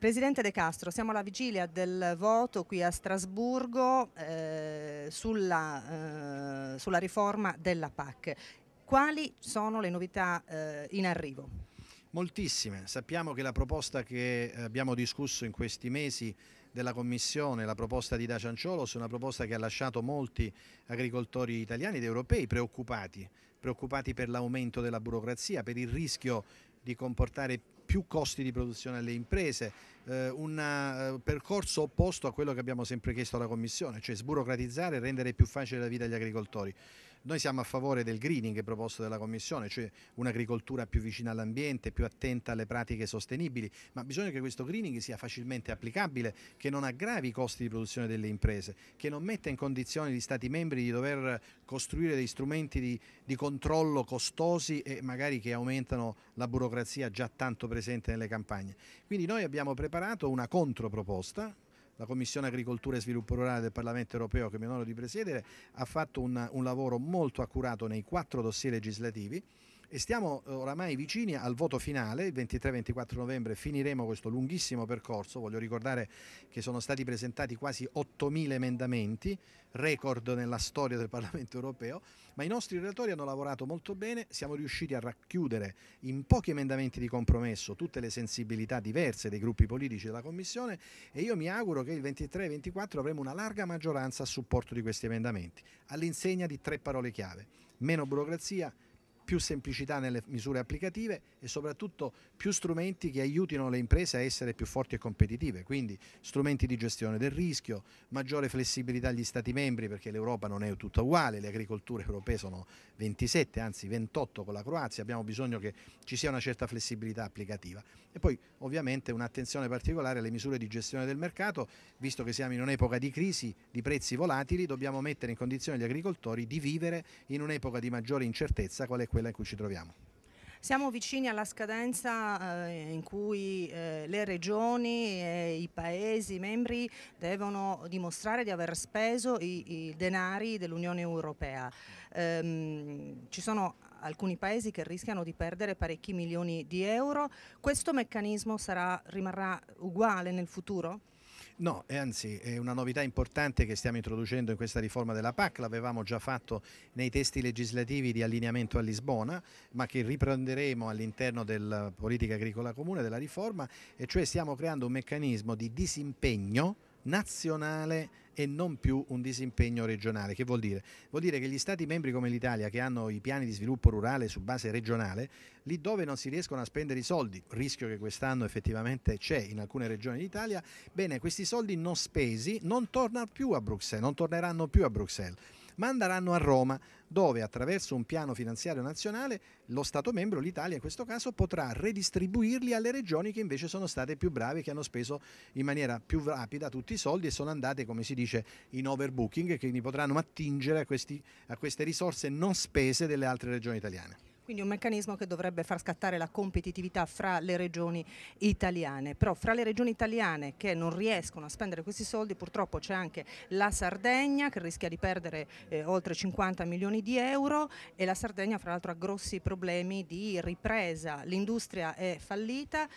Presidente De Castro, siamo alla vigilia del voto qui a Strasburgo eh, sulla, eh, sulla, riforma della PAC. Quali sono le novità eh, in arrivo? Moltissime. Sappiamo che la proposta che abbiamo discusso in questi mesi della Commissione, la proposta di Dacianciolos, è una proposta che ha lasciato molti agricoltori italiani ed europei preoccupati, preoccupati per l'aumento della burocrazia, per il rischio di comportare più costi di produzione alle imprese, eh, un eh, percorso opposto a quello che abbiamo sempre chiesto alla Commissione, cioè sburocratizzare e rendere più facile la vita agli agricoltori. Noi siamo a favore del greening proposto dalla Commissione, cioè un'agricoltura più vicina all'ambiente, più attenta alle pratiche sostenibili, ma bisogna che questo greening sia facilmente applicabile, che non aggravi i costi di produzione delle imprese, che non metta in condizione gli Stati membri di dover costruire degli strumenti di, di controllo costosi e magari che aumentano la burocrazia già tanto presente nelle campagne. Quindi noi abbiamo preparato una controproposta la Commissione Agricoltura e Sviluppo Rurale del Parlamento Europeo, che mi onoro di presiedere, ha fatto un, un lavoro molto accurato nei quattro dossier legislativi e stiamo eh, oramai vicini al voto finale, il 23-24 novembre finiremo questo lunghissimo percorso, voglio ricordare che sono stati presentati quasi 8.000 emendamenti, record nella storia del Parlamento europeo, ma i nostri relatori hanno lavorato molto bene, siamo riusciti a racchiudere in pochi emendamenti di compromesso tutte le sensibilità diverse dei gruppi politici della Commissione e io mi auguro che il 23 24 avremo una larga maggioranza a supporto di questi emendamenti, all'insegna di tre parole chiave, meno burocrazia, più semplicità nelle misure applicative e soprattutto più strumenti che aiutino le imprese a essere più forti e competitive, quindi strumenti di gestione del rischio, maggiore flessibilità agli Stati membri perché l'Europa non è tutta uguale, le agricolture europee sono 27, anzi 28 con la Croazia, abbiamo bisogno che ci sia una certa flessibilità applicativa e poi ovviamente un'attenzione particolare alle misure di gestione del mercato, visto che siamo in un'epoca di crisi, di prezzi volatili, dobbiamo mettere in condizione gli agricoltori di vivere in un'epoca di maggiore incertezza qual è quella quella in cui ci troviamo. Siamo vicini alla scadenza eh, in cui eh, le regioni e i paesi i membri devono dimostrare di aver speso i, denari dell'Unione Europea. Ehm, ci sono alcuni paesi che rischiano di perdere parecchi milioni di euro. Questo meccanismo sarà, rimarrà uguale nel futuro? No, e anzi è una novità importante che stiamo introducendo in questa riforma della PAC, l'avevamo già fatto nei testi legislativi di allineamento a Lisbona, ma che riprenderemo all'interno della politica agricola comune della riforma, e cioè stiamo creando un meccanismo di disimpegno nazionale e non più un disimpegno regionale. Che vuol dire? Vuol dire che gli Stati membri come l'Italia, che hanno i piani di sviluppo rurale su base regionale, lì dove non si riescono a spendere i soldi, rischio che quest'anno effettivamente c'è in alcune regioni d'Italia, bene, questi soldi non spesi non tornano più a Bruxelles, non torneranno più a Bruxelles ma andranno a Roma, dove attraverso un piano finanziario nazionale lo Stato membro, l'Italia in questo caso, potrà redistribuirli alle regioni che invece sono state più brave, che hanno speso in maniera più rapida tutti i soldi e sono andate, come si dice, in overbooking, quindi potranno attingere a, questi, a queste risorse non spese delle altre regioni italiane. Quindi un meccanismo che dovrebbe far scattare la competitività fra le regioni italiane. Però fra le regioni italiane che non riescono a spendere questi soldi purtroppo c'è anche la Sardegna che rischia di perdere eh, oltre 50 milioni di euro e la Sardegna fra l'altro ha grossi problemi di ripresa, l'industria è fallita,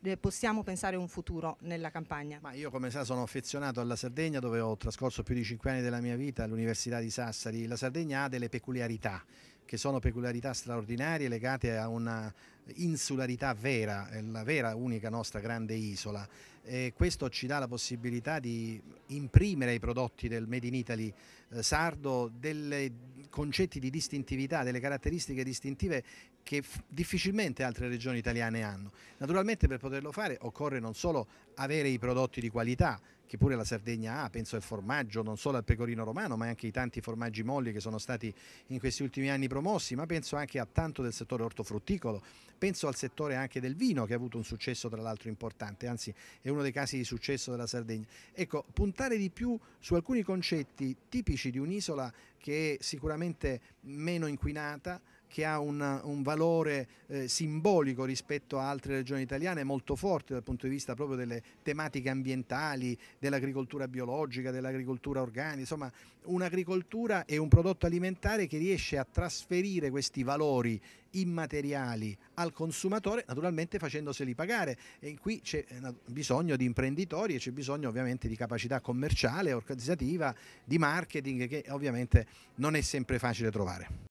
eh, possiamo pensare a un futuro nella campagna? Ma io come sa sono affezionato alla Sardegna dove ho trascorso più di cinque anni della mia vita all'Università di Sassari. La Sardegna ha delle peculiarità che sono peculiarità straordinarie legate a una insularità vera, la vera unica nostra grande isola. E questo ci dà la possibilità di imprimere ai prodotti del Made in Italy eh, sardo dei concetti di distintività, delle caratteristiche distintive che difficilmente altre regioni italiane hanno. Naturalmente per poterlo fare occorre non solo avere i prodotti di qualità, che pure la Sardegna ha, penso al formaggio, non solo al pecorino romano, ma anche ai tanti formaggi molli che sono stati in questi ultimi anni promossi, ma penso anche a tanto del settore ortofrutticolo, penso al settore anche del vino che ha avuto un successo tra l'altro importante, anzi è uno dei casi di successo della Sardegna. Ecco, puntare di più su alcuni concetti tipici di un'isola che è sicuramente meno inquinata, che ha una, un valore eh, simbolico rispetto a altre regioni italiane molto forte dal punto di vista proprio delle tematiche ambientali, dell'agricoltura biologica, dell'agricoltura organica, insomma un'agricoltura e un prodotto alimentare che riesce a trasferire questi valori immateriali al consumatore naturalmente facendoseli pagare e qui c'è eh, bisogno di imprenditori e c'è bisogno ovviamente di capacità commerciale, organizzativa, di marketing che ovviamente non è sempre facile trovare.